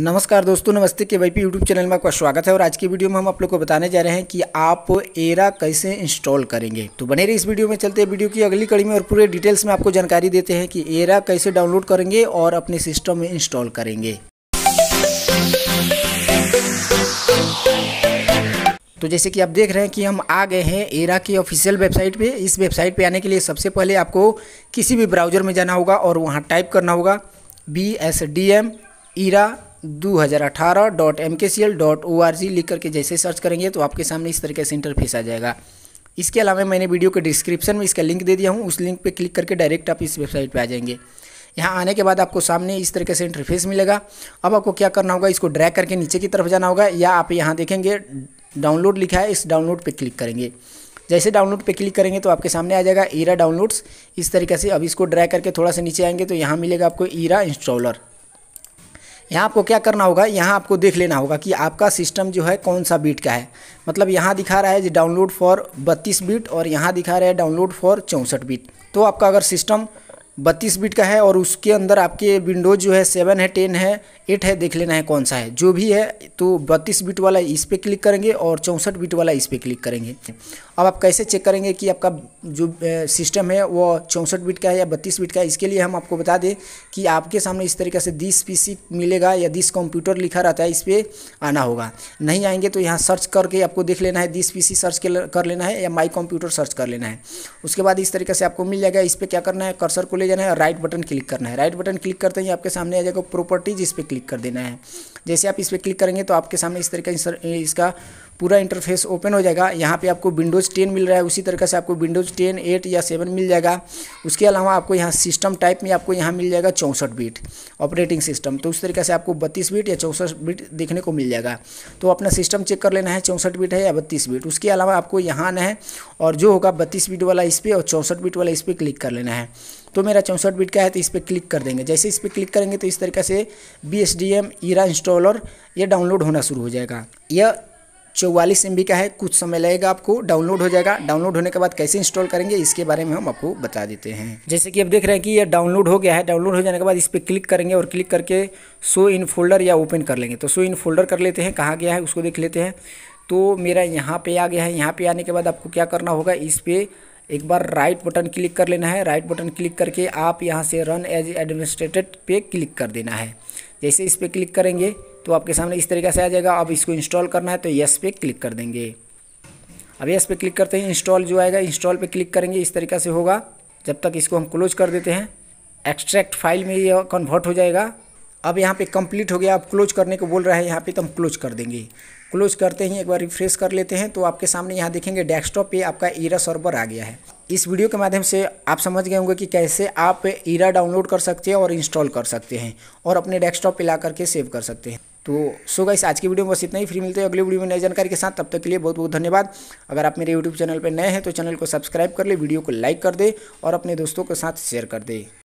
नमस्कार दोस्तों नमस्ते के वाई पी यूट्यूब चैनल में आपका स्वागत है और आज की वीडियो में हम आप लोग को बताने जा रहे हैं कि आप एरा कैसे इंस्टॉल करेंगे तो बने रही इस वीडियो में चलते हैं वीडियो की अगली कड़ी में और पूरे डिटेल्स में आपको जानकारी देते हैं कि एरा कैसे डाउनलोड करेंगे और अपने सिस्टम में इंस्टॉल करेंगे तो जैसे कि आप देख रहे हैं कि हम आ गए हैं एरा की ऑफिशियल वेबसाइट पे इस वेबसाइट पे आने के लिए सबसे पहले आपको किसी भी ब्राउज़र में जाना होगा और वहाँ टाइप करना होगा B S D M era दो हज़ार लिख करके जैसे सर्च करेंगे तो आपके सामने इस तरीके से इंटरफेस आ जाएगा इसके अलावा मैंने वीडियो के डिस्क्रिप्शन में इसका लिंक दे दिया हूँ उस लिंक पर क्लिक करके डायरेक्ट आप इस वेबसाइट पर आ जाएंगे यहाँ आने के बाद आपको सामने इस तरीके से इंटरफेस मिलेगा अब आपको क्या करना होगा इसको ड्रैग करके नीचे की तरफ जाना होगा या आप यहाँ देखेंगे डाउनलोड लिखा है इस डाउनलोड पे क्लिक करेंगे जैसे डाउनलोड पे क्लिक करेंगे तो आपके सामने आ जाएगा ईरा डाउनलोड्स इस तरीके से अब इसको ड्रैग करके थोड़ा सा नीचे आएंगे तो यहाँ मिलेगा आपको ईरा इंस्टॉलर यहाँ आपको क्या करना होगा यहाँ आपको देख लेना होगा कि आपका सिस्टम जो है कौन सा बीट का है मतलब यहाँ दिखा रहा है जो डाउनलोड फॉर बत्तीस बीट और यहाँ दिखा रहा है डाउनलोड फॉर चौंसठ बीट तो आपका अगर सिस्टम बत्तीस बिट का है और उसके अंदर आपके विंडोज जो है सेवन है टेन है एट है देख लेना है कौन सा है जो भी है तो बत्तीस बिट वाला इस पर क्लिक करेंगे और चौंसठ बिट वाला इस पर क्लिक करेंगे अब आप कैसे चेक करेंगे कि आपका जो सिस्टम है वो चौंसठ बिट का है या बत्तीस बिट का है इसके लिए हम आपको बता दें कि आपके सामने इस तरीके से दिस पी मिलेगा या दिस कंप्यूटर लिखा रहता है इस पर आना होगा नहीं आएंगे तो यहाँ सर्च करके आपको देख लेना है दिस पी सर्च कर लेना है या माई कंप्यूटर सर्च कर लेना है उसके बाद इस तरीके से आपको मिल जाएगा इस पर क्या करना है कर्सर को ले जाना है और राइट बटन क्लिक करना है राइट बटन क्लिक करते ही आपके सामने आ जाएगा प्रॉपर्टीज इस पर क्लिक कर देना है जैसे आप इस पर क्लिक करेंगे तो आपके सामने इस तरह का इसका पूरा इंटरफेस ओपन हो जाएगा यहाँ पे आपको विंडोज़ टेन मिल रहा है उसी तरीके से आपको विंडोज़ टेन एट या सेवन मिल जाएगा उसके अलावा आपको यहाँ सिस्टम टाइप में आपको यहाँ मिल जाएगा चौंसठ बीट ऑपरेटिंग सिस्टम तो उस तरीके से आपको बत्तीस बीट या चौंसठ बीट देखने को मिल जाएगा तो अपना सिस्टम चेक कर लेना है चौंसठ बीट है या बत्तीस बीट उसके अलावा आपको यहाँ आना है और जो होगा बत्तीस बीट वाला इस पर और चौंसठ बीट वाला इस पर क्लिक कर लेना है तो मेरा चौंसठ बीट का है तो इस पर क्लिक कर देंगे जैसे इस पर क्लिक करेंगे तो इस तरीके से B S D M era installer यह डाउनलोड होना शुरू हो जाएगा यह चौवालीस एम का है कुछ समय लगेगा आपको डाउनलोड हो जाएगा डाउनलोड होने के बाद कैसे इंस्टॉल करेंगे इसके बारे में हम आपको बता देते हैं जैसे कि आप देख रहे हैं कि यह डाउनलोड हो गया है डाउनलोड हो जाने के बाद इस पर क्लिक करेंगे और क्लिक करके शो इन फोल्डर या ओपन कर लेंगे तो शो इन फोल्डर कर लेते हैं कहाँ गया है उसको देख लेते हैं तो मेरा यहाँ पे आ गया है यहाँ पे आने के बाद आपको क्या करना होगा इस पर एक बार राइट बटन क्लिक कर लेना है राइट बटन क्लिक करके आप यहाँ से रन एज एडमिनिस्ट्रेटेड पे क्लिक कर देना है जैसे इस पर क्लिक करेंगे तो आपके सामने इस तरीके से आ जाएगा अब इसको इंस्टॉल करना है तो यस पे क्लिक कर देंगे अब यस पे क्लिक करते हैं इंस्टॉल जो आएगा इंस्टॉल पे क्लिक करेंगे इस तरीके से होगा जब तक इसको हम क्लोज कर देते हैं एक्सट्रैक्ट फाइल में ये कन्वर्ट हो जाएगा अब यहाँ पे कंप्लीट हो गया अब क्लोज करने को बोल रहा है यहाँ पे तो हम क्लोज कर देंगे क्लोज करते ही एक बार रिफ्रेश कर लेते हैं तो आपके सामने यहाँ देखेंगे डेस्कटॉप पे आपका ईरा सर्वर आ गया है इस वीडियो के माध्यम से आप समझ गए होंगे कि कैसे आप ईरा डाउनलोड कर सकते हैं और इंस्टॉल कर सकते हैं और अपने डेस्कटॉप पर ला करके सेव कर सकते हैं तो सो गाइस आज की वीडियो में बस इतना ही फ्री मिलते हैं अगली वीडियो में नई जानकारी के साथ तब तक के लिए बहुत बहुत धन्यवाद अगर आप मेरे यूट्यूब चैनल पर नए हैं तो चैनल को सब्सक्राइब कर ले वीडियो को लाइक कर दे और अपने दोस्तों के साथ शेयर कर दे